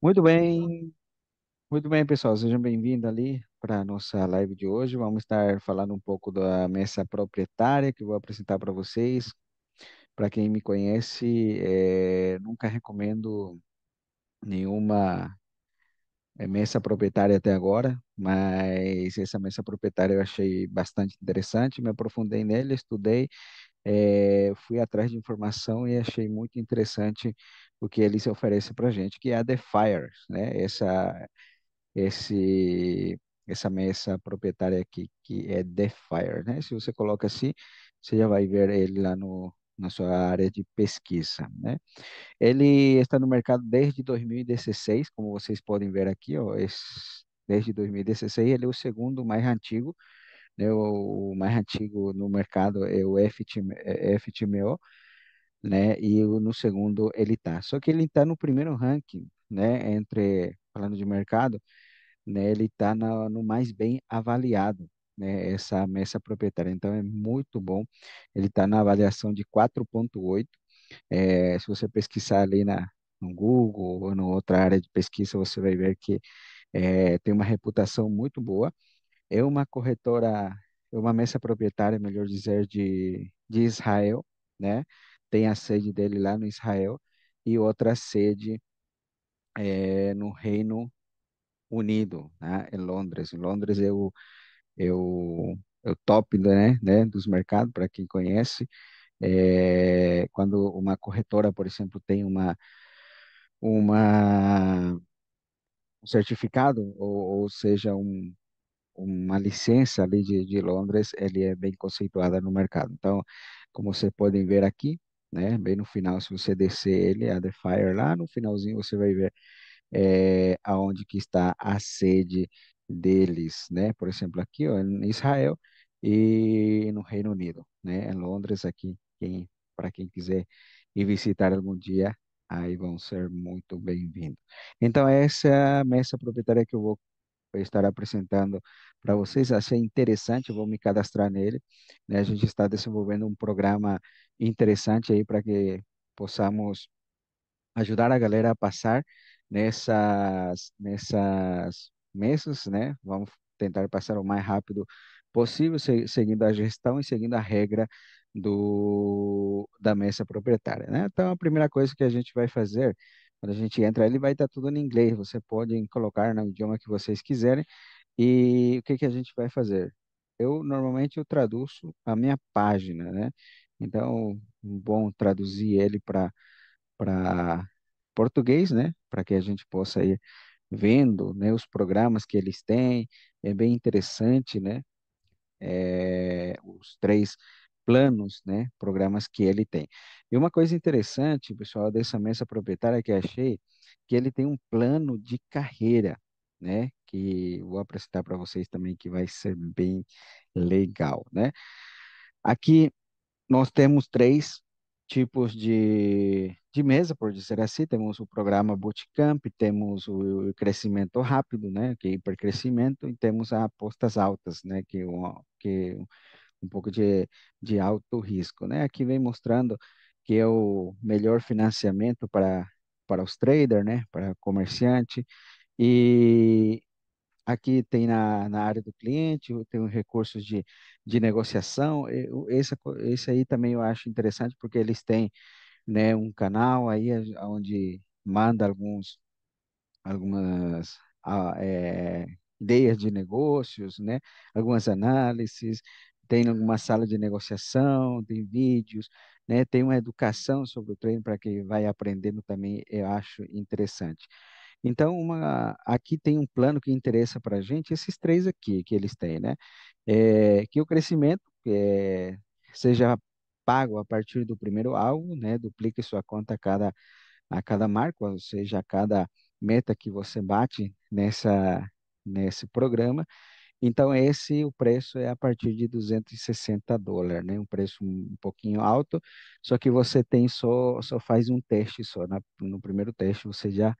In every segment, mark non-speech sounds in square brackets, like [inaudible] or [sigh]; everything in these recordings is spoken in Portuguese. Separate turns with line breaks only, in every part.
Muito bem, muito bem, pessoal. Sejam bem-vindos ali para a nossa live de hoje. Vamos estar falando um pouco da mesa proprietária que vou apresentar para vocês. Para quem me conhece, é, nunca recomendo nenhuma é, mesa proprietária até agora, mas essa mesa proprietária eu achei bastante interessante, me aprofundei nela, estudei é, fui atrás de informação e achei muito interessante o que ele se oferece para gente, que é a The fire né? Essa, esse, essa mesa proprietária aqui, que é The Fire, né? Se você coloca assim, você já vai ver ele lá no, na sua área de pesquisa, né? Ele está no mercado desde 2016, como vocês podem ver aqui, ó, esse, desde 2016, ele é o segundo mais antigo né? O, mais antigo no mercado é o FTMO, é, né? E no segundo ele está. Só que ele está no primeiro ranking, né? Entre falando de mercado, né? Ele está no mais bem avaliado. Né, essa mesa proprietária. Então é muito bom. Ele está na avaliação de 4.8. É, se você pesquisar ali na, no Google ou em outra área de pesquisa, você vai ver que é, tem uma reputação muito boa é uma corretora, é uma mesa proprietária, melhor dizer, de, de Israel, né? Tem a sede dele lá no Israel e outra sede é, no Reino Unido, né? em Londres. Em Londres é o, é o, é o top né? Né? dos mercados, para quem conhece. É, quando uma corretora, por exemplo, tem uma, uma um certificado, ou, ou seja, um, uma licença ali de, de Londres, ele é bem conceituada no mercado. Então, como vocês podem ver aqui, né, bem no final, se você descer ele, a The Fire, lá no finalzinho você vai ver é, eh, aonde que está a sede deles, né? Por exemplo, aqui ó, em Israel e no Reino Unido, né? Em Londres aqui, quem para quem quiser ir visitar algum dia, aí vão ser muito bem-vindos. Então essa é a mesa proprietária que eu vou vai estar apresentando para vocês. Achei interessante, vou me cadastrar nele. Né? A gente está desenvolvendo um programa interessante aí para que possamos ajudar a galera a passar nessas nessas mesas, né? Vamos tentar passar o mais rápido possível, seguindo a gestão e seguindo a regra do da mesa proprietária, né? Então a primeira coisa que a gente vai fazer quando a gente entra, ele vai estar tudo em inglês. Você pode colocar no idioma que vocês quiserem. E o que, que a gente vai fazer? Eu normalmente eu traduzo a minha página, né? Então, bom traduzir ele para para português, né? Para que a gente possa ir vendo, né? Os programas que eles têm é bem interessante, né? É, os três planos, né, programas que ele tem. E uma coisa interessante, pessoal, dessa mesa proprietária que achei, que ele tem um plano de carreira, né, que vou apresentar para vocês também que vai ser bem legal, né? Aqui nós temos três tipos de, de mesa, por dizer assim, temos o programa Bootcamp, temos o, crescimento rápido, né, que é hipercrescimento, e temos apostas altas, né, que, que um pouco de, de alto risco. Né? Aqui vem mostrando que é o melhor financiamento para, para os traders, né? para comerciante. E aqui tem na, na área do cliente, tem os recursos de, de negociação. Esse, esse aí também eu acho interessante, porque eles têm né, um canal aí onde manda alguns algumas é, ideias de negócios, né? algumas análises, tem alguma sala de negociação, tem vídeos, né? tem uma educação sobre o treino para quem vai aprendendo também, eu acho interessante. Então, uma, aqui tem um plano que interessa para a gente, esses três aqui que eles têm, né? É, que o crescimento é, seja pago a partir do primeiro alvo, né? Duplique sua conta a cada, a cada marco, ou seja, a cada meta que você bate nessa, nesse programa. Então, esse o preço é a partir de 260 dólares, né? Um preço um pouquinho alto, só que você tem só, só faz um teste só. Na, no primeiro teste você já,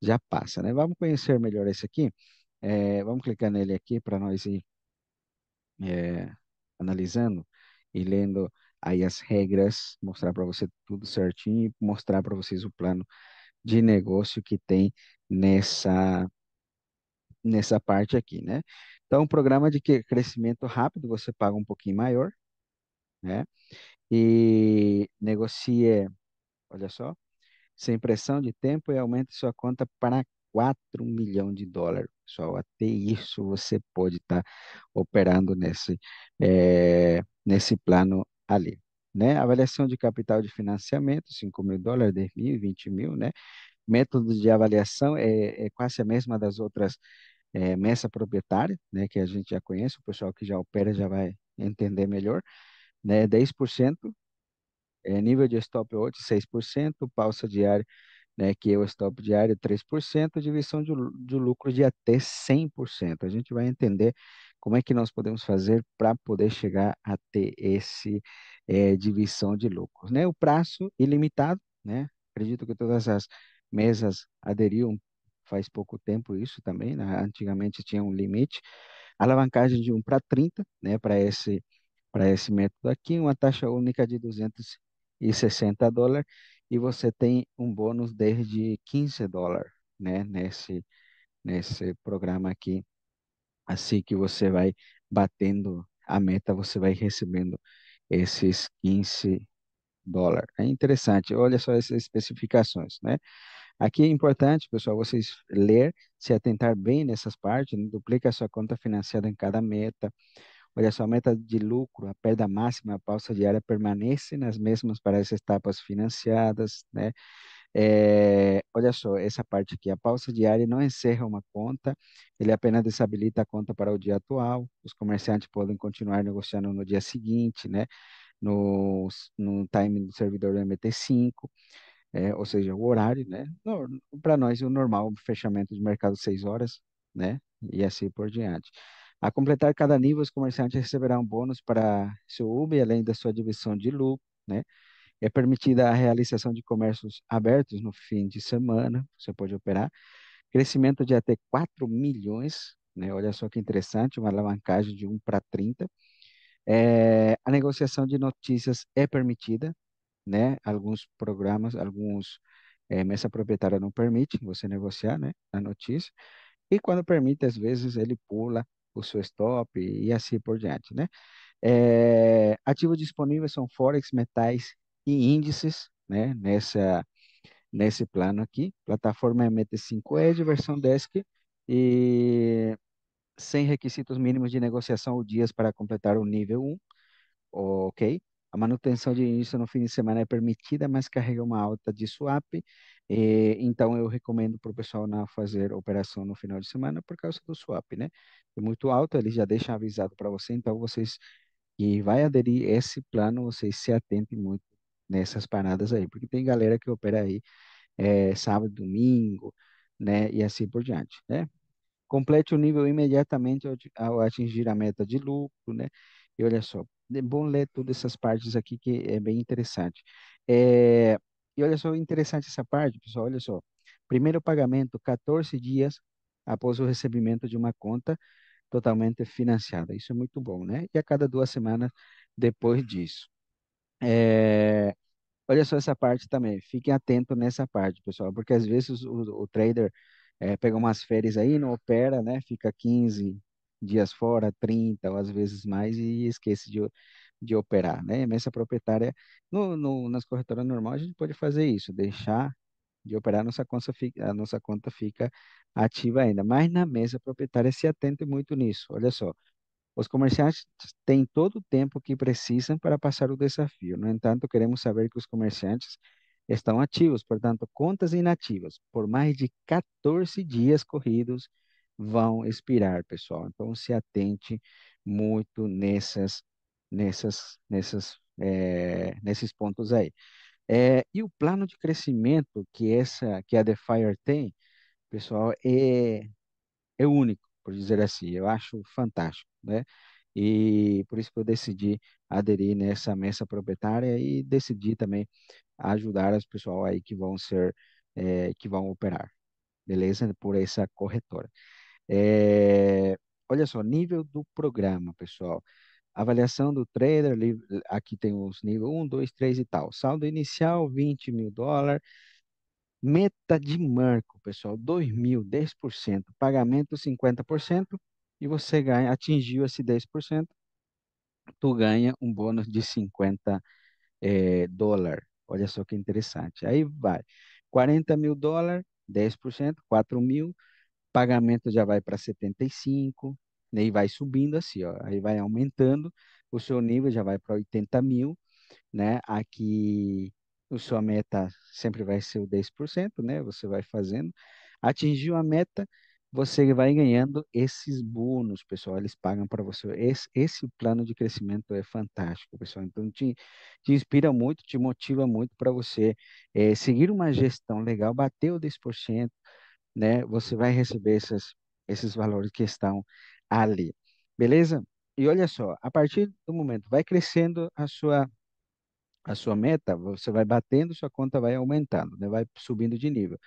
já passa, né? Vamos conhecer melhor esse aqui. É, vamos clicar nele aqui para nós ir é, analisando e lendo aí as regras, mostrar para você tudo certinho e mostrar para vocês o plano de negócio que tem nessa nessa parte aqui, né? Então, um programa de crescimento rápido, você paga um pouquinho maior, né? E negocie, olha só, sem pressão de tempo e aumente sua conta para 4 milhões de dólares, pessoal. Até isso você pode estar tá operando nesse, é, nesse plano ali. Né? Avaliação de capital de financiamento, 5 mil dólares, 10 mil, 20 mil, né? método de avaliação é, é quase a mesma das outras é, mesa proprietária, né, que a gente já conhece, o pessoal que já opera já vai entender melhor, né, 10%, é, nível de stop out 6%, pausa diária, né, que é o stop diário 3%, divisão de, de lucro de até 100%. A gente vai entender como é que nós podemos fazer para poder chegar a ter esse é, divisão de lucros, né? O prazo ilimitado, né? Acredito que todas as mesas aderiam faz pouco tempo isso também, né? antigamente tinha um limite, alavancagem de 1 para 30, né, para esse para esse método aqui, uma taxa única de 260 dólares e você tem um bônus desde 15 dólares, né, nesse nesse programa aqui. Assim que você vai batendo a meta, você vai recebendo esses 15 dólares. É interessante, olha só essas especificações, né? Aqui é importante, pessoal, vocês ler, se atentar bem nessas partes, né? duplica a sua conta financeira em cada meta. Olha, sua meta de lucro, a perda máxima, a pausa diária permanece nas mesmas para as etapas financiadas, né? É, olha só, essa parte aqui, a pausa diária não encerra uma conta, ele apenas desabilita a conta para o dia atual, os comerciantes podem continuar negociando no dia seguinte, né? No, no time do servidor do MT5 é, ou seja, o horário, né? Para nós, o normal, fechamento de mercado 6 horas, né? E assim por diante. A completar cada nível, os comerciantes receberão um bônus para seu UB, além da sua divisão de lucro, né? É permitida a realização de comércios abertos no fim de semana, você pode operar. Crescimento de até 4 milhões, né? Olha só que interessante, uma alavancagem de 1 para 30. É, a negociação de notícias é permitida, né? Alguns programas, alguns é, mesa proprietária não permite você negociar, né? A notícia. E quando permite, às vezes ele pula o seu stop e assim por diante, né? É, ativos disponíveis são forex, metais e índices, né? Nessa nesse plano aqui, plataforma MT5Edge, versão Desk e sem requisitos mínimos de negociação ou dias para completar o nível 1, ok? A manutenção de início no fim de semana é permitida, mas carrega uma alta de swap. E, eh, então, eu recomendo para o pessoal não fazer operação no final de semana por causa do swap, né? É muito alto, ele já deixa avisado para você. Então, vocês que vai aderir esse plano, vocês se atentem muito nessas paradas aí, porque tem galera que opera aí é, sábado, domingo, né? E assim por diante, né? Complete o nível imediatamente ao atingir a meta de lucro, né? E olha só, é bom ler todas essas partes aqui que é bem interessante. É, e olha só, interessante essa parte, pessoal, olha só. Primeiro pagamento, 14 dias após o recebimento de uma conta totalmente financiada. Isso é muito bom, né? E a cada duas semanas depois disso. É, olha só essa parte também. Fiquem atentos nessa parte, pessoal, porque às vezes o, o trader é, pega umas férias aí, não opera, né? Fica 15, dias fora, 30 ou às vezes mais, e esquece de, de operar, né? Mas essa proprietária, no, no, nas corretoras normais, a gente pode fazer isso, deixar de operar, nossa conta fica, a nossa conta fica ativa ainda. Mas na mesa proprietária se atente muito nisso. Olha só, os comerciantes têm todo o tempo que precisam para passar o desafio. No entanto, queremos saber que os comerciantes estão ativos, portanto, contas inativas por mais de 14 dias corridos vão expirar, pessoal. Então, se atente muito nessas, nessas, nessas, é, nesses pontos aí. É, e o plano de crescimento que essa, que a DeFire tem, pessoal, é, é único, por dizer assim. Eu acho fantástico, né? E por isso que eu decidi aderir nessa mesa proprietária e decidi também ajudar as pessoal aí que vão ser, é, que vão operar, beleza? Por essa corretora. É, olha só, nível do programa, pessoal. Avaliação do trader, aqui tem os níveis 1, 2, 3 e tal. Saldo inicial, 20 mil dólares. Meta de marco, pessoal, 2 mil, 10%. Pagamento, 50%. E você ganha, atingiu esse 10%, tu ganha um bônus de 50 é, dólar. Olha só que interessante. Aí vai, 40 mil dólares, 10%, 4 mil, pagamento já vai para 75, né, e vai subindo assim, ó, aí vai aumentando, o seu nível já vai para 80 mil, né? Aqui a sua meta sempre vai ser o 10%, né? Você vai fazendo. Atingiu a meta, você vai ganhando esses bônus, pessoal. Eles pagam para você. Esse, esse, plano de crescimento é fantástico, pessoal. Então, te, te inspira muito, te motiva muito para você é, seguir uma gestão legal, bater o 10%, né? Você vai receber esses esses valores que estão ali, beleza? E olha só, a partir do momento vai crescendo a sua a sua meta, você vai batendo, sua conta vai aumentando, né? Vai subindo de nível.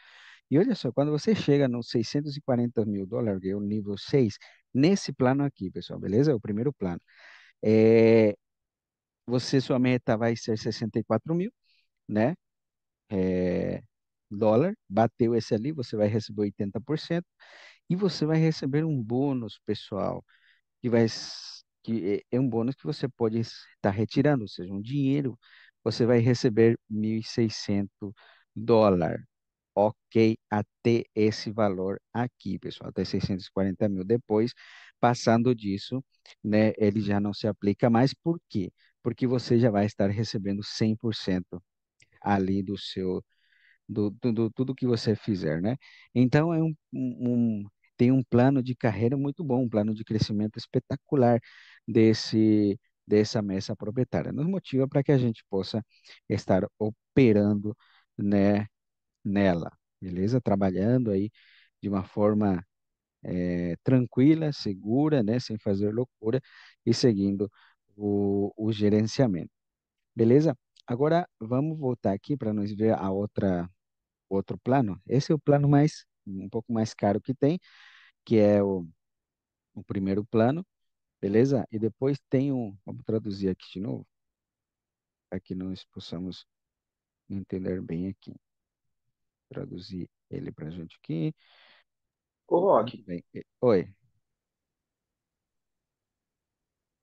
E olha só, quando você chega nos 640 mil dólares, que é o nível 6, nesse plano aqui, pessoal, beleza? O primeiro plano. É, você, sua meta vai ser 64 mil, né? É, dólar, bateu esse ali, você vai receber 80% e você vai receber um bônus pessoal que vai que é, é um bônus que você pode estar tá retirando, ou seja, um dinheiro, você vai receber 1.600 dólar. Ok, até esse valor aqui, pessoal, até 640 mil. Depois, passando disso, né, ele já não se aplica mais. Por quê? Porque você já vai estar recebendo 100% ali do seu do, do, do tudo que você fizer, né? Então é um, um, tem um plano de carreira muito bom, um plano de crescimento espetacular desse dessa mesa proprietária. Nos motiva para que a gente possa estar operando, né, nela, beleza? Trabalhando aí de uma forma é, tranquila, segura, né, sem fazer loucura e seguindo o, o gerenciamento. Beleza? Agora vamos voltar aqui para nós ver a outra outro plano. Esse é o plano mais um pouco mais caro que tem, que é o, o primeiro plano, beleza? E depois tem um, vamos traduzir aqui de novo, para que nós possamos entender bem aqui. Traduzir ele para a gente aqui. Ô, Rock. Oi.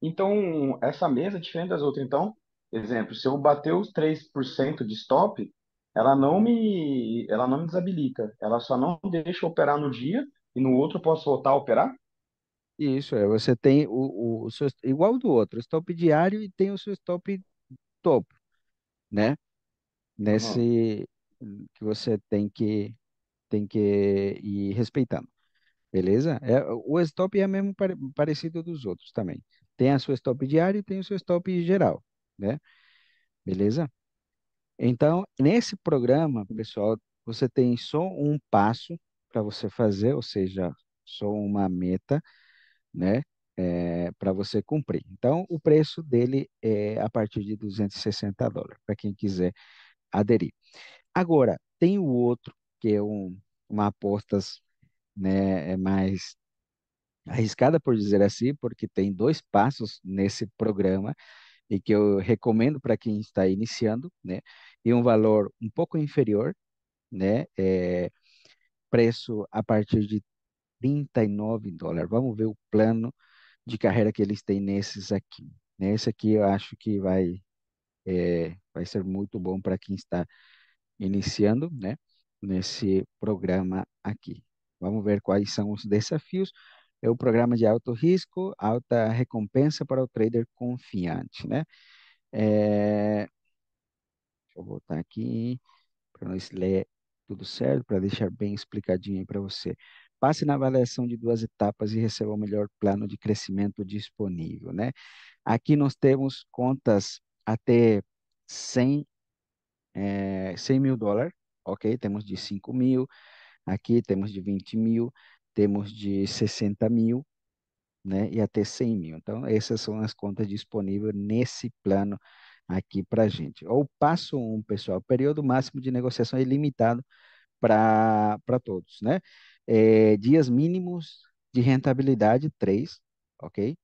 Então, essa mesa é diferente das outras, então? Exemplo, se eu bater os 3% de stop, ela não me ela não me desabilita. Ela só não deixa operar no dia e no outro eu posso voltar a operar? Isso, é, você tem o, o, o seu, igual do outro, stop diário e tem o seu stop topo, né? Nesse uhum. que você tem que tem que ir respeitando. Beleza? É, o stop é mesmo parecido dos outros também. Tem a sua stop diário e tem o seu stop geral né? Beleza? Então, nesse programa, pessoal, você tem só um passo para você fazer, ou seja, só uma meta, né? É, para você cumprir. Então, o preço dele é a partir de 260 dólares, para quem quiser aderir. Agora, tem o outro, que é um, uma apostas né, é mais arriscada, por dizer assim, porque tem dois passos nesse programa, e que eu recomendo para quem está iniciando, né? E um valor um pouco inferior, né? É, preço a partir de 39 dólares. Vamos ver o plano de carreira que eles têm nesses aqui. Nesse né. aqui eu acho que vai é, vai ser muito bom para quem está iniciando, né? Nesse programa aqui. Vamos ver quais são os desafios é o programa de alto risco, alta recompensa para o trader confiante, né? É... Deixa eu voltar aqui para nós ler tudo certo, para deixar bem explicadinho para você. Passe na avaliação de duas etapas e receba o melhor plano de crescimento disponível, né? Aqui nós temos contas até 100, é, 100 mil dólares, ok? Temos de 5 mil, aqui temos de 20 mil temos de 60 mil né, e até 100 mil. Então, essas são as contas disponíveis nesse plano aqui para a gente. Ou passo um, pessoal, período máximo de negociação é limitado para todos, né? É, dias mínimos de rentabilidade, três, ok?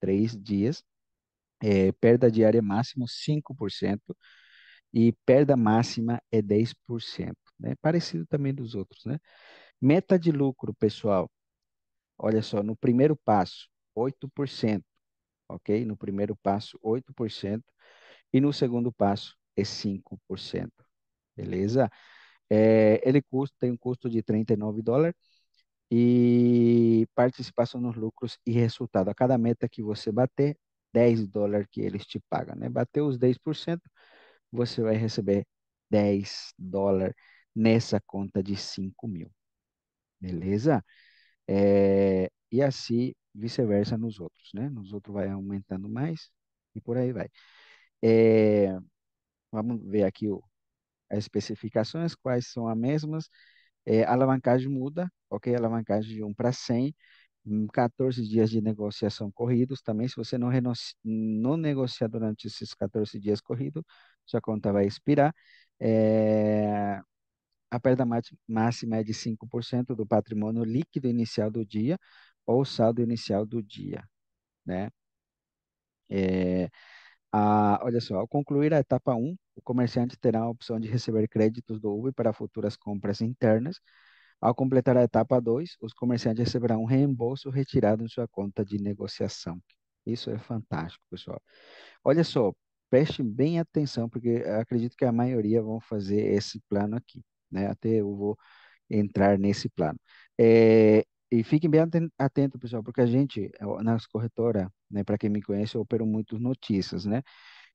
Três dias. É, perda diária máximo 5% e perda máxima é 10%, né? Parecido também dos outros, né? Meta de lucro, pessoal. Olha só, no primeiro passo, 8%, ok? No primeiro passo, 8%, e no segundo passo é 5%, beleza? É, ele custa, tem um custo de 39 dólares e participação nos lucros e resultado. A cada meta que você bater, 10 dólares que eles te pagam, né? Bateu os 10%, você vai receber 10 dólares nessa conta de 5 mil beleza? É, e assim vice-versa nos outros, né? Nos outros vai aumentando mais e por aí vai. É, vamos ver aqui o, as especificações, quais são as mesmas. É, eh, a alavancagem muda, ok? A alavancagem de 1 para 100, 14 hum, dias de negociação corridos também. Se você não, não negociar durante esses 14 dias corridos, sua conta vai expirar. É, a perda máxima é de 5% do patrimônio líquido inicial do dia ou saldo inicial do dia, né? É, a, olha só, ao concluir a etapa 1, o comerciante terá a opção de receber créditos do UB para futuras compras internas. Ao completar a etapa 2, os comerciantes receberão um reembolso retirado em sua conta de negociação. Isso é fantástico, pessoal. Olha só, preste bem atenção, porque acredito que a maioria vão fazer esse plano aqui né? Até eu vou entrar nesse plano. É, e fiquem bem atentos, pessoal, porque a gente, é, nas corretora né, para quem me conhece, eu opero muitas notícias, né?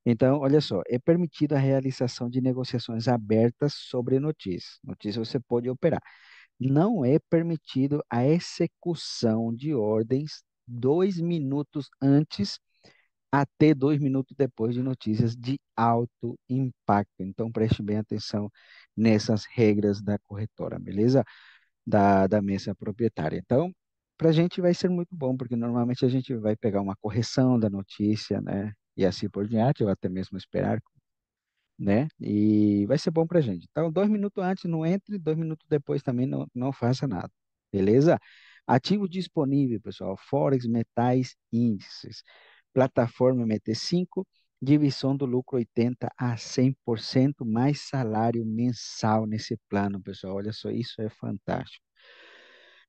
Então, olha só, é permitida a realização de negociações abertas sobre notícias. Notícias você pode operar. Não é permitido a execução de ordens dois minutos antes até dois minutos depois de notícias de alto impacto. Então, preste bem atenção nessas regras da corretora, beleza? Da, da mesa proprietária. Então, para a gente vai ser muito bom, porque normalmente a gente vai pegar uma correção da notícia, né? E assim por diante, ou até mesmo esperar, né? E vai ser bom para a gente. Então, dois minutos antes não entre, dois minutos depois também não, não faça nada, beleza? Ativo disponível, pessoal, Forex, metais, índices plataforma MT5, divisão do lucro 80 a 100% mais salário mensal nesse plano, pessoal. Olha só, isso é fantástico.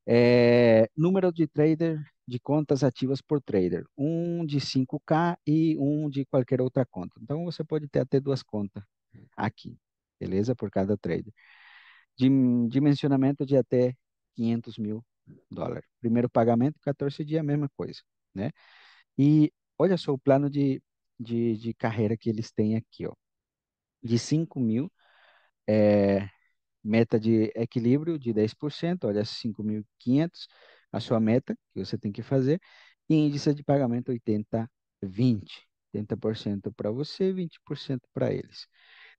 É, número de trader de contas ativas por trader, um de 5K e um de qualquer outra conta. Então você pode ter até duas contas aqui, beleza? Por cada trader. dimensionamento de até 500 mil dólares. Primeiro pagamento, 14 dias, a mesma coisa, né? E olha só o plano de, de, de carreira que eles têm aqui, ó. De 5 mil, é, meta de equilíbrio de 10%, olha, 5.500, a sua meta que você tem que fazer, e índice de pagamento 80, 20. 80% para você, 20% para eles.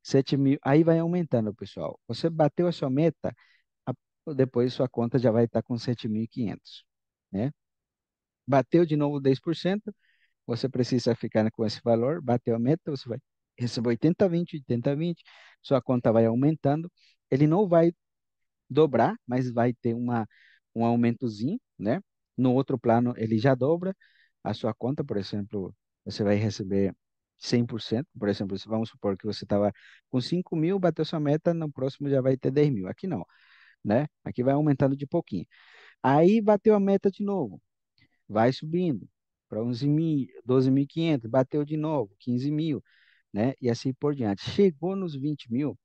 7 mil, aí vai aumentando, pessoal. Você bateu a sua meta, depois sua conta já vai estar com 7.500, né? Bateu de novo 10%, você precisa ficar com esse valor, bateu a meta, você vai receber 80, 20, 80, 20, sua conta vai aumentando, ele não vai dobrar, mas vai ter uma, um aumentozinho, né? No outro plano, ele já dobra a sua conta, por exemplo, você vai receber 100%, por exemplo, vamos supor que você estava com 5 mil, bateu sua meta, no próximo já vai ter 10 mil, aqui não, né? Aqui vai aumentando de pouquinho. Aí bateu a meta de novo, vai subindo, para 12.500, bateu de novo, 15 mil, né? E assim por diante. Chegou nos 20 mil,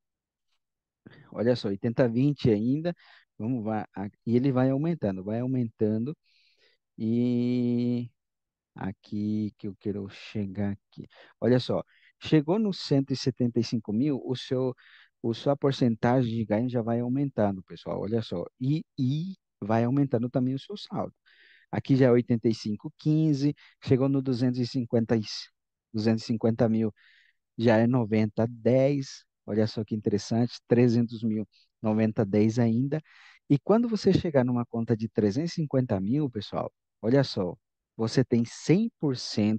olha só, 80, 20 ainda, vamos lá, e ele vai aumentando, vai aumentando, e aqui que eu quero chegar aqui, olha só, chegou nos 175 mil, o seu, o sua porcentagem de ganho já vai aumentando, pessoal, olha só, e, e vai aumentando também o seu saldo aqui já é 85,15, chegou no 250, 250 mil, já é 9010, olha só que interessante, 300 mil, 9010 ainda. E quando você chegar numa conta de 350 mil, pessoal, olha só, você tem 100%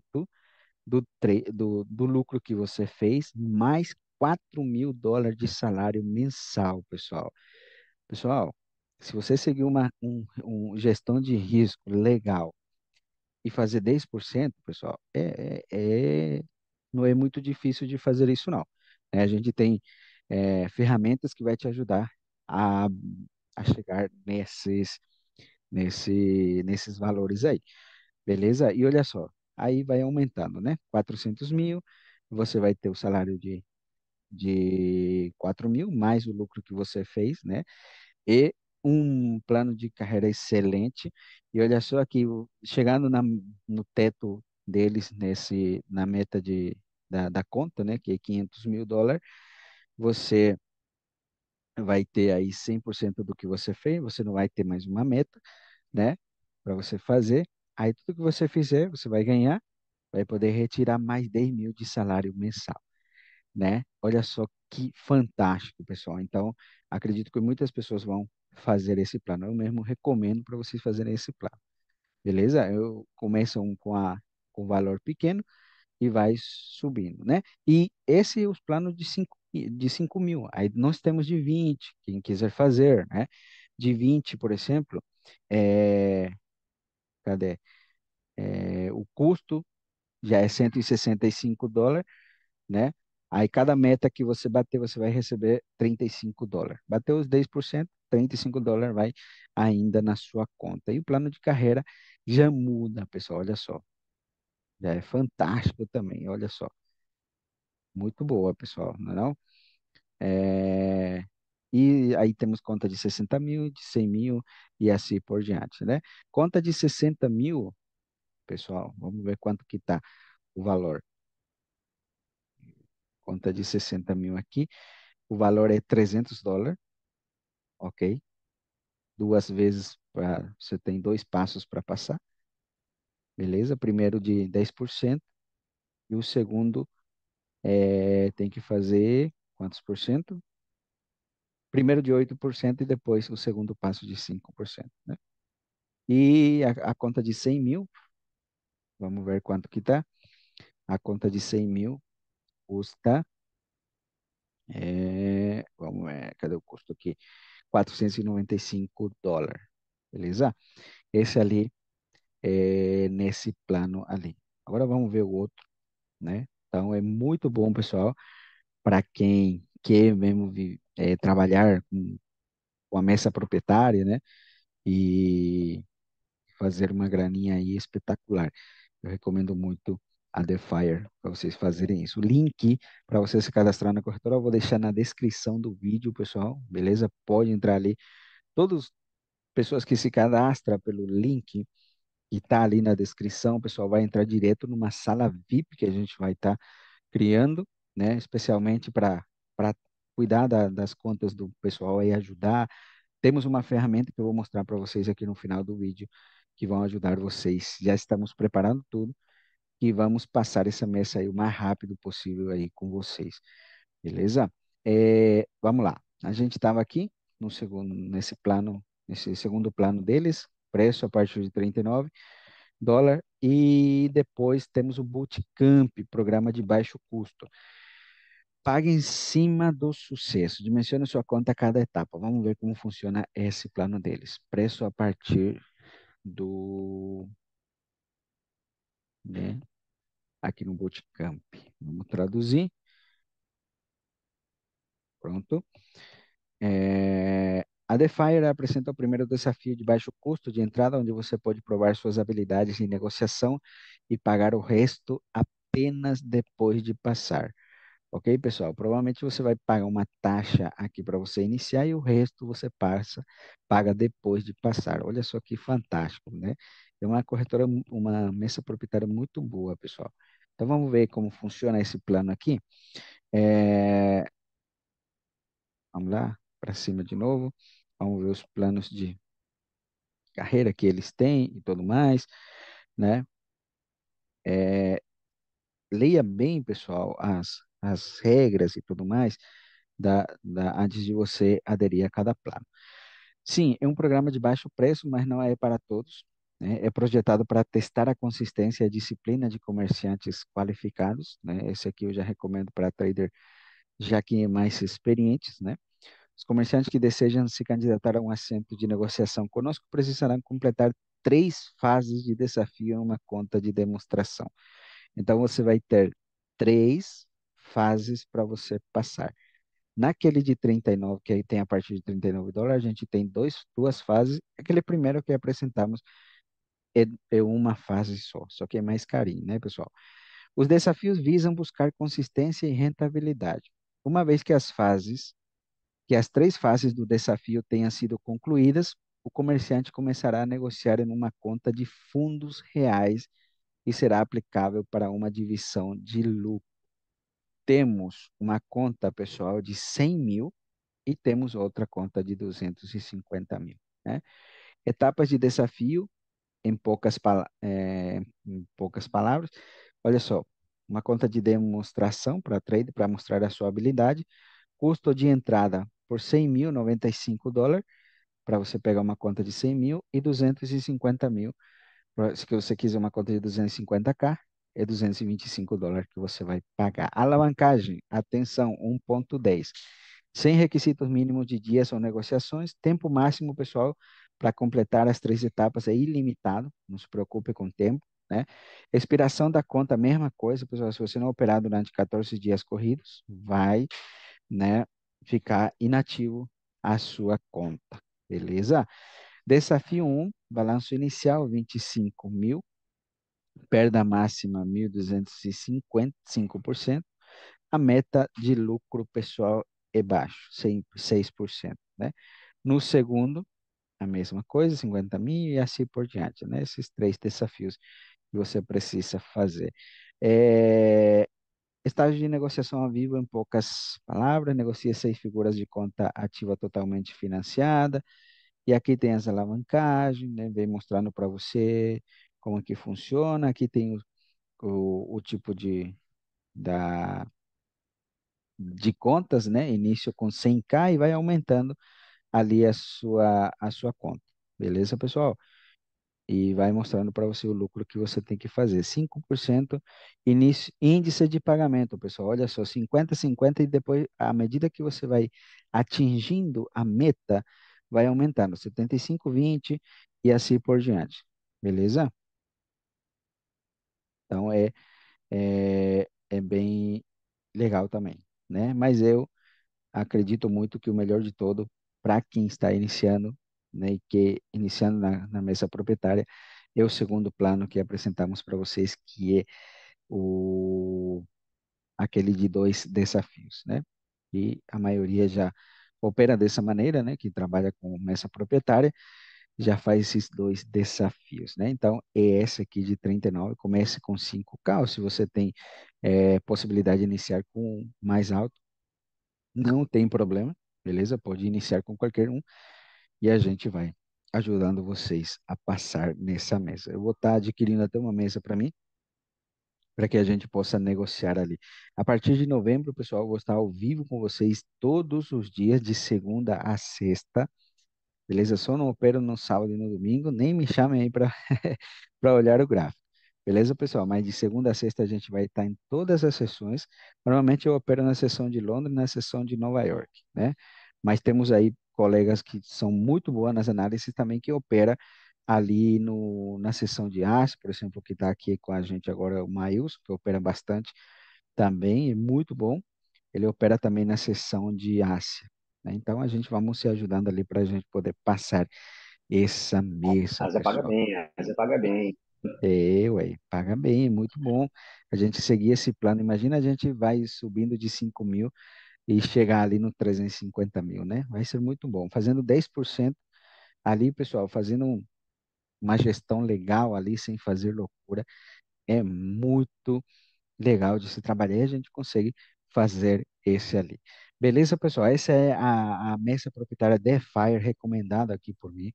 do, do, do lucro que você fez, mais 4 mil dólares de salário mensal, pessoal. Pessoal, se você seguir uma um, um gestão de risco legal e fazer 10%, pessoal, é, é, é, não é muito difícil de fazer isso, não. É, a gente tem é, ferramentas que vai te ajudar a, a chegar nesses, nesse, nesses valores aí. Beleza? E olha só, aí vai aumentando, né? 400 mil, você vai ter o salário de, de 4 mil, mais o lucro que você fez, né? E um plano de carreira excelente. E olha só aqui, chegando na, no teto deles, nesse, na meta de, da, da conta, né, que é 500 mil dólares, você vai ter aí 100% do que você fez, você não vai ter mais uma meta, né, para você fazer. Aí tudo que você fizer, você vai ganhar, vai poder retirar mais 10 mil de salário mensal, né? Olha só que fantástico, pessoal. Então, acredito que muitas pessoas vão fazer esse plano. Eu mesmo recomendo para vocês fazerem esse plano. Beleza? Eu começo um com a com valor pequeno e vai subindo, né? E esse é os planos de 5 de 5 mil. Aí nós temos de 20, quem quiser fazer, né? De 20, por exemplo, é... cadê? É... O custo já é 165 dólares, né? Aí cada meta que você bater, você vai receber 35 dólares. Bateu os 10%, 35 dólares vai ainda na sua conta. E o plano de carreira já muda, pessoal, olha só. Já é fantástico também, olha só. Muito boa, pessoal, não é não? É... E aí temos conta de 60 mil, de 100 mil e assim por diante, né? Conta de 60 mil, pessoal, vamos ver quanto que está o valor conta de 60 mil aqui. O valor é 300 dólares, ok? Duas vezes, pra, você tem dois passos para passar, beleza? Primeiro de 10% e o segundo é, tem que fazer quantos por cento? Primeiro de 8% e depois o segundo passo de 5%, né? E a, a conta de 100 mil, vamos ver quanto que está. A conta de 100 mil custa. É, vamos ver, cadê o custo aqui? 495 dólares, beleza? Esse ali, é, nesse plano ali. Agora vamos ver o outro, né? Então é muito bom, pessoal, para quem quer mesmo é, eh, trabalhar com, com a mesa proprietária, né? E fazer uma graninha aí espetacular. Eu recomendo muito a The Fire para vocês fazerem isso. O link para você se cadastrar na corretora eu vou deixar na descrição do vídeo, pessoal, beleza? Pode entrar ali. Todas as pessoas que se cadastram pelo link que está ali na descrição, pessoal vai entrar direto numa sala VIP que a gente vai estar tá criando, né? Especialmente para cuidar da, das contas do pessoal e ajudar. Temos uma ferramenta que eu vou mostrar para vocês aqui no final do vídeo que vão ajudar vocês. Já estamos preparando tudo e vamos passar essa mesa aí o mais rápido possível aí com vocês, beleza? É, vamos lá, a gente estava aqui no segundo, nesse plano, nesse segundo plano deles, preço a partir de 39 dólar e depois temos o Bootcamp, programa de baixo custo. Pague em cima do sucesso, dimensione sua conta a cada etapa. Vamos ver como funciona esse plano deles. Preço a partir do né? Uhum. Aqui no Bootcamp. Vamos traduzir. Pronto. É, a DeFire apresenta o primeiro desafio de baixo custo de entrada, onde você pode provar suas habilidades de negociação e pagar o resto apenas depois de passar. Ok, pessoal? Provavelmente você vai pagar uma taxa aqui para você iniciar e o resto você passa, paga depois de passar. Olha só que fantástico, né? É uma corretora, uma mesa proprietária muito boa, pessoal. Então vamos ver como funciona esse plano aqui. É... Vamos lá, para cima de novo. Vamos ver os planos de carreira que eles têm e tudo mais, né? É... Leia bem, pessoal, as, as regras e tudo mais da, da, antes de você aderir a cada plano. Sim, é um programa de baixo preço, mas não é para todos né, é projetado para testar a consistência e a disciplina de comerciantes qualificados. Né, esse aqui eu já recomendo para trader já que é mais experientes. Né. Os comerciantes que desejam se candidatar a um assento de negociação conosco precisarão completar três fases de desafio em uma conta de demonstração. Então, você vai ter três fases para você passar. Naquele de 39, que aí tem a partir de 39 dólares, a gente tem dois, duas fases. Aquele primeiro que apresentamos, é, é uma fase só, só que é mais carinho, né, pessoal? Os desafios visam buscar consistência e rentabilidade. Uma vez que as fases, que as três fases do desafio tenham sido concluídas, o comerciante começará a negociar em uma conta de fundos reais e será aplicável para uma divisão de lucro. Temos uma conta, pessoal, de 100 mil e temos outra conta de 250 mil. Né? Etapas de desafio em poucas, é, em poucas palavras, olha só, uma conta de demonstração para trade, para mostrar a sua habilidade, custo de entrada por 100 mil, 95 dólares, para você pegar uma conta de 100 mil e 250 mil, se você quiser uma conta de 250k, é 225 dólares que você vai pagar. Alavancagem, atenção, 1.10. Sem requisitos mínimos de dias ou negociações, tempo máximo, pessoal, para completar as três etapas é ilimitado, não se preocupe com o tempo. Né? Expiração da conta, mesma coisa, pessoal. Se você não operar durante 14 dias corridos, vai né, ficar inativo a sua conta, beleza? Desafio 1, balanço inicial 25 mil, perda máxima 1.255%, a meta de lucro pessoal é baixo, 6%. Né? No segundo, a mesma coisa, 50 mil e assim por diante, né? Esses três desafios que você precisa fazer. É, estágio de negociação ao vivo, em poucas palavras, negocia seis figuras de conta ativa totalmente financiada, e aqui tem as alavancagens, né? vem mostrando para você como é que funciona, aqui tem o, o, o tipo de, da, de contas, né? Início com 100k e vai aumentando ali a sua, a sua conta. Beleza, pessoal? E vai mostrando para você o lucro que você tem que fazer. 5% início, índice de pagamento, pessoal. Olha só, 50, 50 e depois, à medida que você vai atingindo a meta, vai aumentando. 75, 20 e assim por diante. Beleza? Então, é, é, é bem legal também, né? Mas eu acredito muito que o melhor de todo para quem está iniciando, né, e que iniciando na, na mesa proprietária, é o segundo plano que apresentamos para vocês, que é o aquele de dois desafios, né? E a maioria já opera dessa maneira, né? Que trabalha com mesa proprietária, já faz esses dois desafios, né? Então, é essa aqui de 39, comece com 5K, ou se você tem é, possibilidade de iniciar com mais alto, não tem problema, beleza? Pode iniciar com qualquer um e a gente vai ajudando vocês a passar nessa mesa. Eu vou estar tá adquirindo até uma mesa para mim, para que a gente possa negociar ali. A partir de novembro, pessoal, eu vou estar ao vivo com vocês todos os dias, de segunda a sexta. Beleza? Só não opero no sábado e no domingo, nem me chamem aí para [laughs] olhar o gráfico. Beleza, pessoal? Mas de segunda a sexta a gente vai estar em todas as sessões. Normalmente eu opero na sessão de Londres, na sessão de Nova York, né? Mas temos aí colegas que são muito boas nas análises também que opera ali no, na sessão de aço, por exemplo, que está aqui com a gente agora o Maílson, que opera bastante também, é muito bom. Ele opera também na sessão de Ásia. Né? Então, a gente vamos se ajudando ali para a gente poder passar essa mesa. Ásia paga bem, Ásia paga bem. É, ué, paga bem, é muito bom. A gente seguir esse plano. Imagina a gente vai subindo de 5 mil e chegar ali no 350 mil, né? Vai ser muito bom. Fazendo 10% ali, pessoal, fazendo um, uma gestão legal ali, sem fazer loucura, é muito legal de se trabalhar e a gente consegue fazer esse ali. Beleza, pessoal? Essa é a, a mesa proprietária DeFire recomendada aqui por mim.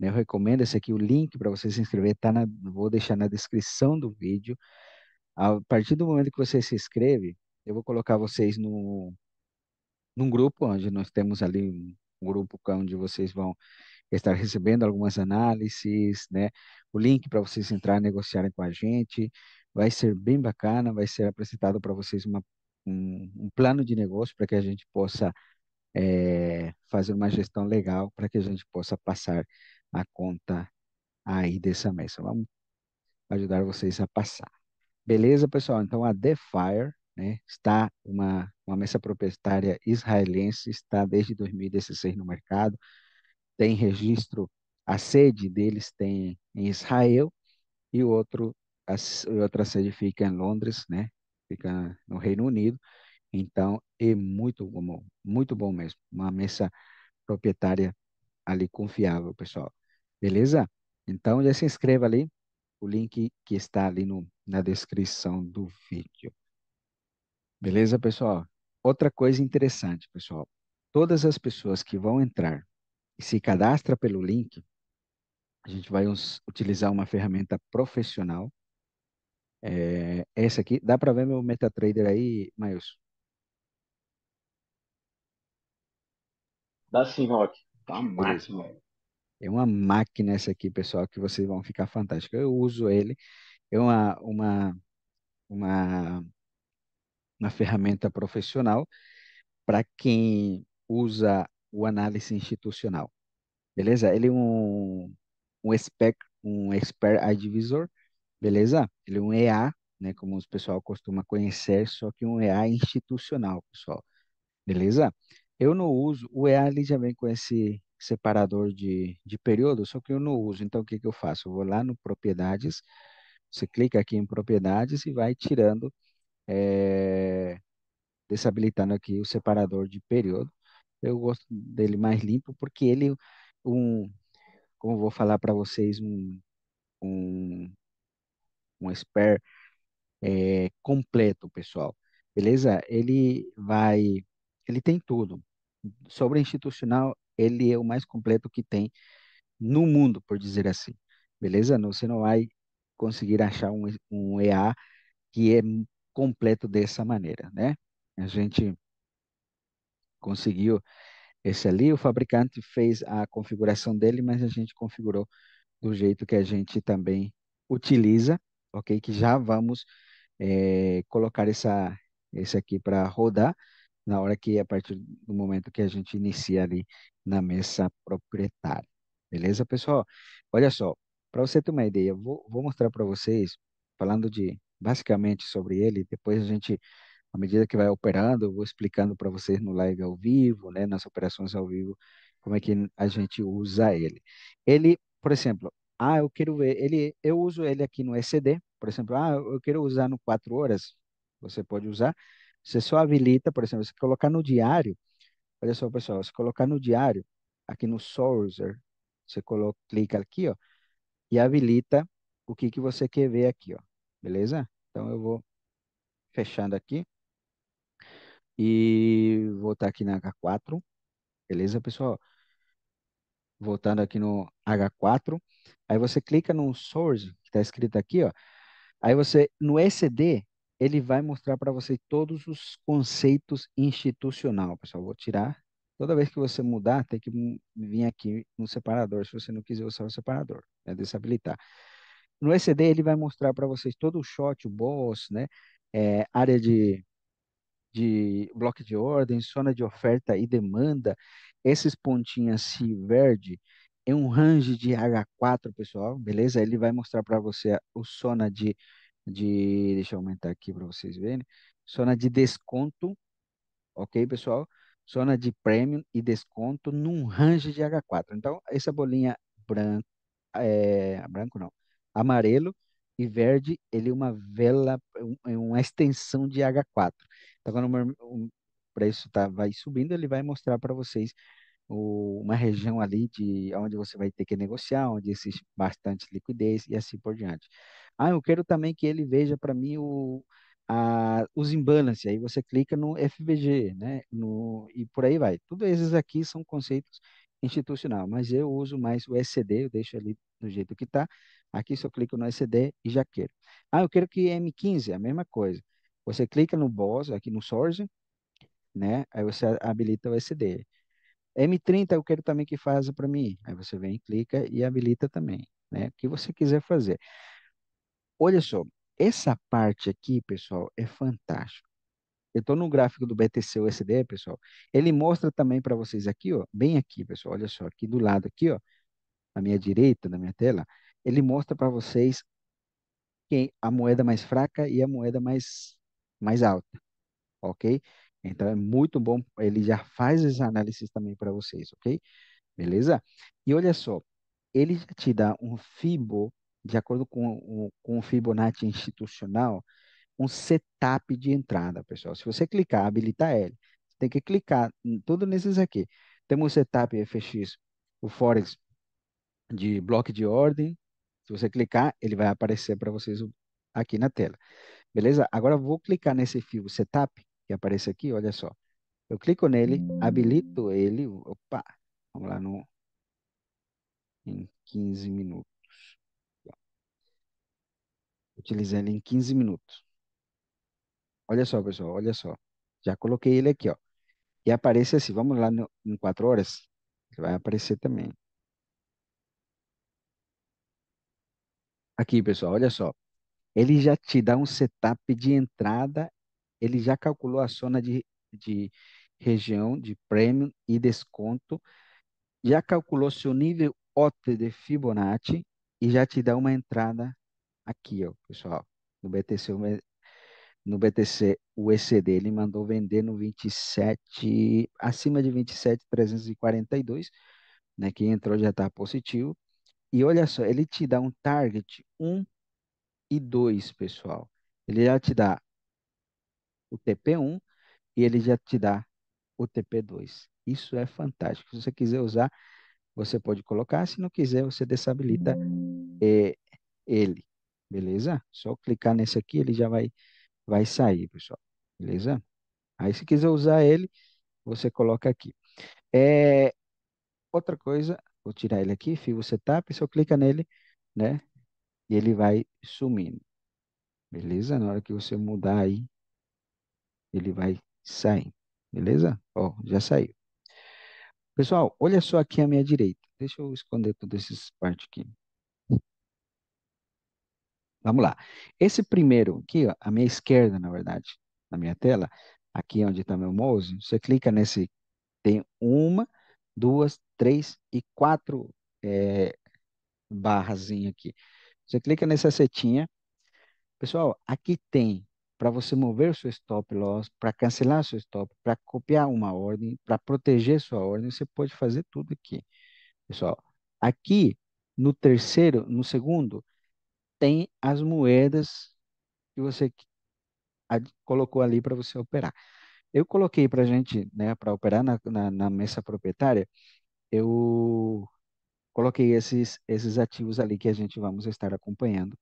Né? Eu recomendo esse aqui, o link para você se inscrever, tá na, vou deixar na descrição do vídeo. A partir do momento que você se inscreve, eu vou colocar vocês no, num grupo, onde nós temos ali um, grupo é onde vocês vão estar recebendo algumas análises, né? O link para vocês entrar negociarem com a gente vai ser bem bacana, vai ser apresentado para vocês uma, um, um, plano de negócio para que a gente possa é, fazer uma gestão legal, para que a gente possa passar a conta aí dessa mesa. Vamos ajudar vocês a passar. Beleza, pessoal? Então, a DeFire né, está uma, uma mesa proprietária israelense, está desde 2016 no mercado, tem registro, a sede deles tem em Israel e outro, a, outra sede fica em Londres, né, fica no Reino Unido. Então, é muito bom, muito bom mesmo. Uma mesa proprietária ali confiável, pessoal. Beleza? Então já se inscreva ali, o link que está ali no, na descrição do vídeo. Beleza, pessoal? Outra coisa interessante, pessoal. Todas as pessoas que vão entrar e se cadastra pelo link, a gente vai uns, utilizar uma ferramenta profissional. É, essa aqui, dá para ver meu MetaTrader aí, Maius? Dá sim, Rock. Tá máximo, é uma máquina essa aqui, pessoal, que vocês vão ficar fantásticos. Eu uso ele. É uma, uma, uma, uma ferramenta profissional para quem usa o análise institucional. Beleza? Ele é um, um, expert, um expert advisor, beleza? Ele é um EA, né, como o pessoal costuma conhecer, só que um EA institucional, pessoal. Beleza? Eu não uso, o EA ele já vem com esse separador de, de período, só que eu não uso. Então, o que, que eu faço? Eu vou lá no propriedades, você clica aqui em propriedades e vai tirando, é, desabilitando aqui o separador de período. Eu gosto dele mais limpo porque ele, um, como vou falar para vocês, um, um, um SPAR é, eh, completo, pessoal. Beleza? Ele vai, ele tem tudo. Sobre institucional, ele é o mais completo que tem no mundo, por dizer assim. Beleza? você não vai conseguir achar um, um EA que é completo dessa maneira, né? A gente conseguiu esse ali, o fabricante fez a configuração dele, mas a gente configurou do jeito que a gente também utiliza, ok? Que já vamos é, colocar essa, esse aqui para rodar na hora que, a partir do momento que a gente inicia ali na mesa proprietária. Beleza, pessoal? Olha só, para você ter uma ideia, vou, vou mostrar para vocês, falando de basicamente sobre ele, depois a gente, à medida que vai operando, eu vou explicando para vocês no live ao vivo, né, nas operações ao vivo, como é que a gente usa ele. Ele, por exemplo, ah, eu quero ver, ele, eu uso ele aqui no ECD, por exemplo, ah, eu quero usar no 4 horas, você pode usar, você só habilita, por exemplo, você colocar no diário, olha só, pessoal, você colocar no diário, aqui no Sourcer, você coloca, clica aqui, ó, e habilita o que, que você quer ver aqui, ó, beleza? Então, eu vou fechando aqui e voltar aqui na H4, beleza, pessoal? Voltando aqui no H4, aí você clica no Source, que está escrito aqui, ó, aí você, no SD, ele vai mostrar para você todos os conceitos institucional, pessoal. Vou tirar. Toda vez que você mudar, tem que vir aqui no separador, se você não quiser usar o separador, né? desabilitar. No ECD, ele vai mostrar para vocês todo o shot, o boss, né? É, área de, de bloco de ordem, zona de oferta e demanda. Esses pontinhos assim, verde, é um range de H4, pessoal, beleza? Ele vai mostrar para você o zona de de, deixa eu aumentar aqui para vocês verem, zona de desconto, ok, pessoal? Zona de premium e desconto num range de H4. Então, essa bolinha branca, é, branco não, amarelo e verde, ele é uma vela, é uma extensão de H4. Então, quando o preço tá, vai subindo, ele vai mostrar para vocês uma região ali de onde você vai ter que negociar, onde existe bastante liquidez e assim por diante. Ah, eu quero também que ele veja para mim o, a, os imbalances. Aí você clica no FVG, né? No, e por aí vai. Tudo esses aqui são conceitos institucional, mas eu uso mais o SCD, eu deixo ali do jeito que está. Aqui só clico no SCD e já quero. Ah, eu quero que M15, é a mesma coisa. Você clica no BOSS, aqui no Source, né? Aí você habilita o SCD. M30 eu quero também que faça para mim. Aí você vem, clica e habilita também, né? O que você quiser fazer. Olha só, essa parte aqui, pessoal, é fantástica. Eu estou no gráfico do BTC USD, pessoal. Ele mostra também para vocês aqui, ó, bem aqui, pessoal. Olha só, aqui do lado aqui, ó, na minha direita, na minha tela, ele mostra para vocês quem a moeda mais fraca e a moeda mais mais alta, ok? Então é muito bom. Ele já faz as análise também para vocês, ok? Beleza? E olha só, ele te dá um FIBO de acordo com o, com o Fibonacci institucional, um setup de entrada, pessoal. Se você clicar, habilitar ele, tem que clicar em tudo nesses aqui. Temos o setup FX, o Forex de bloco de ordem. Se você clicar, ele vai aparecer para vocês aqui na tela. Beleza? Agora vou clicar nesse fio setup que aparece aqui, olha só. Eu clico nele, habilito ele, opa, vamos lá no em 15 minutos utilizando em 15 minutos. Olha só, pessoal, olha só. Já coloquei ele aqui, ó. E aparece assim, vamos lá no, em 4 horas, vai aparecer também. Aqui, pessoal, olha só. Ele já te dá um setup de entrada, ele já calculou a zona de, de região de premium e desconto, já calculou seu nível OT de Fibonacci e já te dá uma entrada aqui, ó, pessoal, no BTC, no BTC, o ECD, ele mandou vender no 27, acima de 27,342, né, que entrou já está positivo. E olha só, ele te dá um target 1 e 2, pessoal. Ele já te dá o TP1 e ele já te dá o TP2. Isso é fantástico. Se você quiser usar, você pode colocar. Se não quiser, você desabilita é, eh, ele beleza? Só clicar nesse aqui, ele já vai, vai sair, pessoal, beleza? Aí, se quiser usar ele, você coloca aqui. É, outra coisa, vou tirar ele aqui, fio setup, só clica nele, né? E ele vai sumindo, beleza? Na hora que você mudar aí, ele vai saindo, beleza? Ó, já saiu. Pessoal, olha só aqui à minha direita. Deixa eu esconder todas essas partes aqui. Vamos lá. Esse primeiro aqui, ó, à minha esquerda, na verdade, na minha tela, aqui onde está meu mouse, você clica nesse, tem uma, duas, três e quatro é, barrazinha aqui. Você clica nessa setinha. Pessoal, aqui tem para você mover seu stop loss, para cancelar seu stop, para copiar uma ordem, para proteger sua ordem, você pode fazer tudo aqui. Pessoal, aqui no terceiro, no segundo, tem as moedas que você colocou ali para você operar. Eu coloquei para a gente, né, para operar na, na, na, mesa proprietária, eu coloquei esses, esses ativos ali que a gente vamos estar acompanhando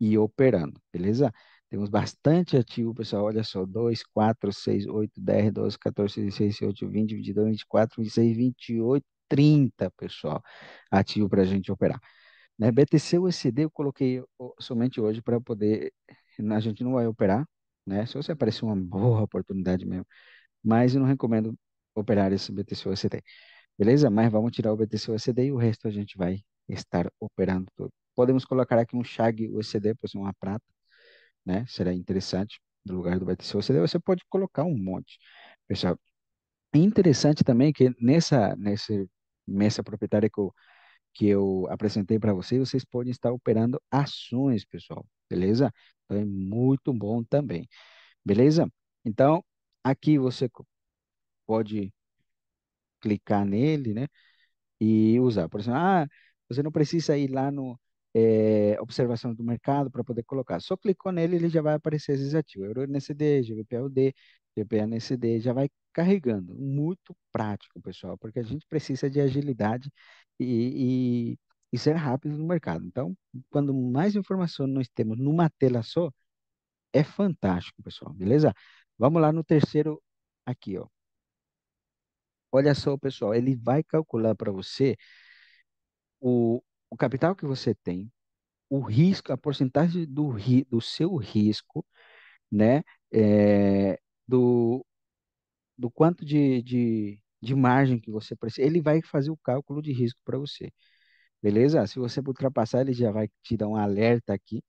e operando, beleza? Temos bastante ativo, pessoal. Olha só, 2, 4, 6, 8, 10, 12, 14, 16, 18, 20, 22, 24, 26, 28, 30, pessoal, ativo para a gente operar. Né? BTC USD eu coloquei somente hoje para poder. A gente não vai operar, né? Se você aparecer uma boa oportunidade mesmo. Mas eu não recomendo operar esse BTC USD. Beleza? Mas vamos tirar o BTC USD e o resto a gente vai estar operando tudo. Podemos colocar aqui um SHAG USD, por ser uma prata, né? Será interessante no lugar do BTC USD. Você pode colocar um monte, pessoal. É interessante também que nessa, nessa, nessa proprietária que eu que eu apresentei para vocês, vocês podem estar operando ações, pessoal, beleza? Então é muito bom também, beleza? Então, aqui você pode clicar nele, né? E usar. Por exemplo, ah, você não precisa ir lá no é, observação do mercado para poder colocar. Só clicou nele, ele já vai aparecer esses ativos. Euro NCD, GBPUD, GPNSD, já vai carregando. Muito prático, pessoal, porque a gente precisa de agilidade e, e, e ser rápido no mercado. Então, quando mais informação nós temos numa tela só, é fantástico, pessoal, beleza? Vamos lá no terceiro aqui, ó. Olha só, pessoal, ele vai calcular para você o, o capital que você tem, o risco, a porcentagem do, ri, do seu risco, né? É, do, do quanto de, de, de margem que você precisa, ele vai fazer o cálculo de risco para você. Beleza? Se você ultrapassar, ele já vai te dar um alerta aqui.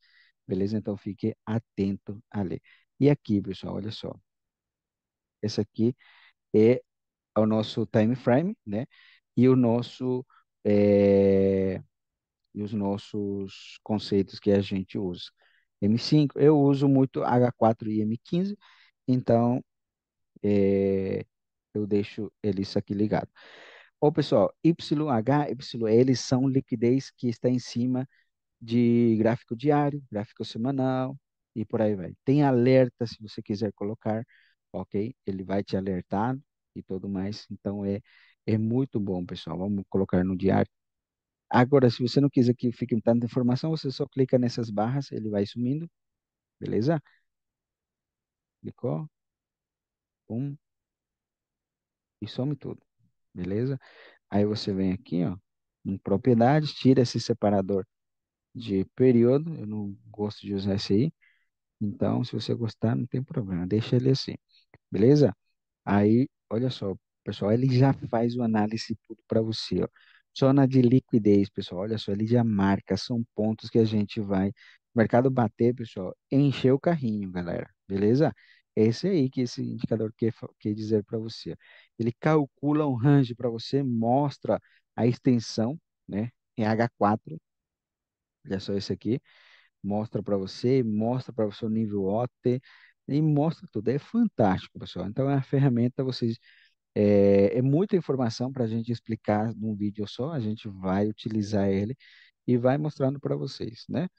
Beleza? Então fique atento a ler. E aqui, pessoal, olha só. Esse aqui é o nosso time frame, né? E o nosso é... e os nossos conceitos que a gente usa. M5, eu uso muito H4 e M15, então é eu deixo ele isso aqui ligado. O pessoal, YH, YL são liquidez que está em cima de gráfico diário, gráfico semanal e por aí vai. Tem alerta se você quiser colocar, ok? Ele vai te alertar e tudo mais. Então, é, é muito bom, pessoal. Vamos colocar no diário. Agora, se você não quiser que fique tanta informação, você só clica nessas barras, ele vai sumindo, beleza? Clicou. Um, e some tudo, beleza? Aí você vem aqui, ó, em propriedades, tira esse separador de período, eu não gosto de usar esse aí, então se você gostar não tem problema, deixa ele assim, beleza? Aí, olha só, pessoal, ele já faz o análise tudo para você, ó. Só na de liquidez, pessoal, olha só, ele já marca, são pontos que a gente vai, mercado bater, pessoal, encher o carrinho, galera, beleza? É esse aí que esse indicador quer, quer dizer para você. Ele calcula um range para você, mostra a extensão, né? Em H4. Olha é só esse aqui. Mostra para você, mostra para você o nível OT e mostra tudo. É fantástico, pessoal. Então, é uma ferramenta, vocês... É, é muita informação para a gente explicar num vídeo só. A gente vai utilizar ele e vai mostrando para vocês, né?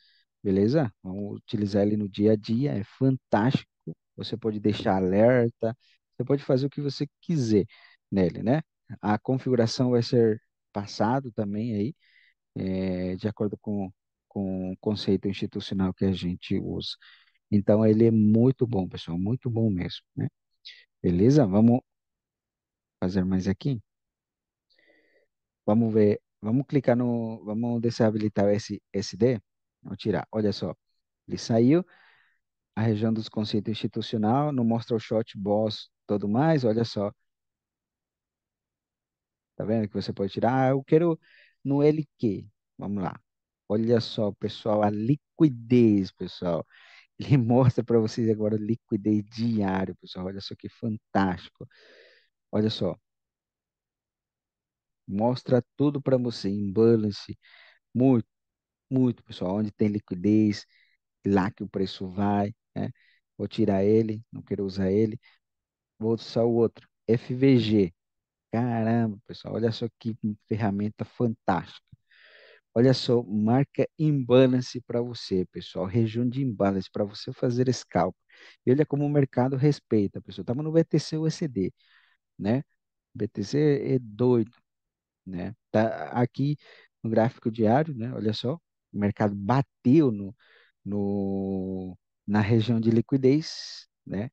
Beleza? Vamos utilizar ele no dia a dia. É fantástico você pode deixar alerta, você pode fazer o que você quiser nele, né? A configuração vai ser passado também aí, é, de acordo com, com o conceito institucional que a gente usa. Então, ele é muito bom, pessoal, muito bom mesmo, né? Beleza? Vamos fazer mais aqui. Vamos ver, vamos clicar no, vamos desabilitar o SSD, vamos tirar. Olha só, ele saiu a região dos conceitos institucional, não mostra o shot boss tudo mais, olha só. Tá vendo que você pode tirar? Ah, eu quero no LQ. Vamos lá. Olha só, pessoal, a liquidez, pessoal. Ele [laughs] mostra para vocês agora liquidez diário, pessoal. Olha só que fantástico. Olha só. Mostra tudo para você em balance. Muito, muito, pessoal. Onde tem liquidez, lá que o preço vai né? Vou tirar ele, não quero usar ele, vou usar o outro, FVG. Caramba, pessoal, olha só que ferramenta fantástica. Olha só, marca imbalance para você, pessoal, região de imbalance para você fazer scalp. E olha como o mercado respeita, pessoal. Estamos no BTC USD, né? BTC é doido, né? Tá aqui no gráfico diário, né? Olha só, o mercado bateu no, no na região de liquidez, né?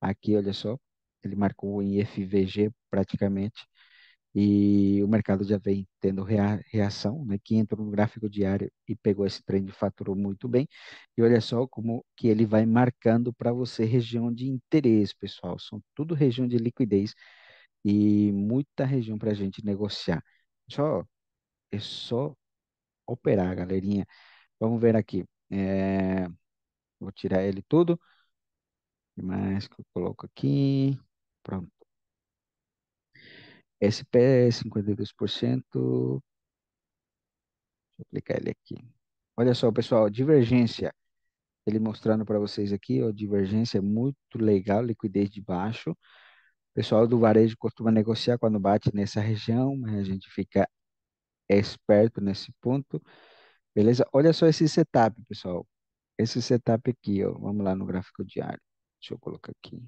Aqui, olha só, ele marcou em FVG praticamente, e o mercado já vem tendo reação, né? Que entrou no gráfico diário e pegou esse trem de faturou muito bem. E olha só como que ele vai marcando para você região de interesse, pessoal. São tudo região de liquidez e muita região para a gente negociar. Só é só operar, galerinha. Vamos ver aqui. É, Vou tirar ele tudo. O que mais que eu coloco aqui? Pronto. SP 52%. Deixa eu aplicar ele aqui. Olha só, pessoal, divergência. Ele mostrando para vocês aqui, ó, divergência é muito legal, liquidez de baixo. O pessoal do varejo costuma negociar quando bate nessa região, mas a gente fica esperto nesse ponto. Beleza? Olha só esse setup, pessoal esse setup aqui, ó, vamos lá no gráfico diário. Deixa eu colocar aqui.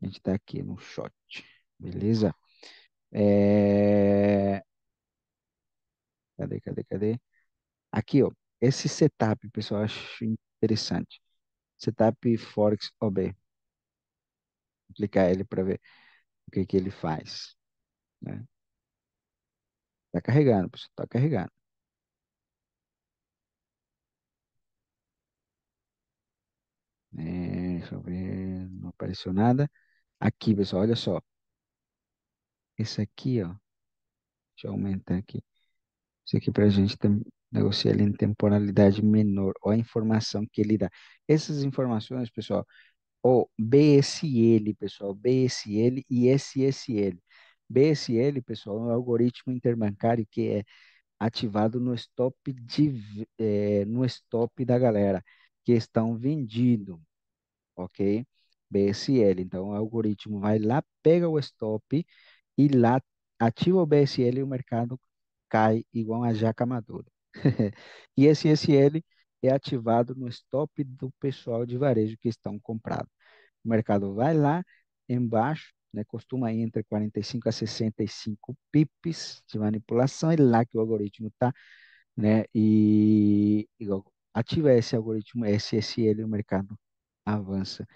A gente está aqui no shot, beleza? É... Cadê, cadê, cadê? Aqui, ó, esse setup, pessoal, acho interessante. Setup Forex OB. Vou clicar ele para ver o que, que ele faz. Né? Tá carregando, pessoal, tá carregando. deixa eh, eu ver, não apareceu nada. Aqui, pessoal, olha só. Esse aqui, ó. Deixa eu aumentar aqui. Isso aqui para a gente tem, negociar ele em temporalidade menor. Olha a informação que ele dá. Essas informações, pessoal, o BSL, pessoal, BSL e SSL. BSL, pessoal, é um algoritmo interbancário que é ativado no stop, de, é, no stop da galera que estão vendidos, ok? BSL. Então, o algoritmo vai lá, pega o stop e lá ativa o BSL e o mercado cai igual a jaca madura. [laughs] e esse SL é ativado no stop do pessoal de varejo que estão comprado. O mercado vai lá embaixo, né, costuma ir entre 45 a 65 pips de manipulação, é lá que o algoritmo está, né, e, e ativa esse algoritmo SSL, o mercado avança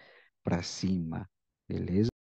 para cima, beleza?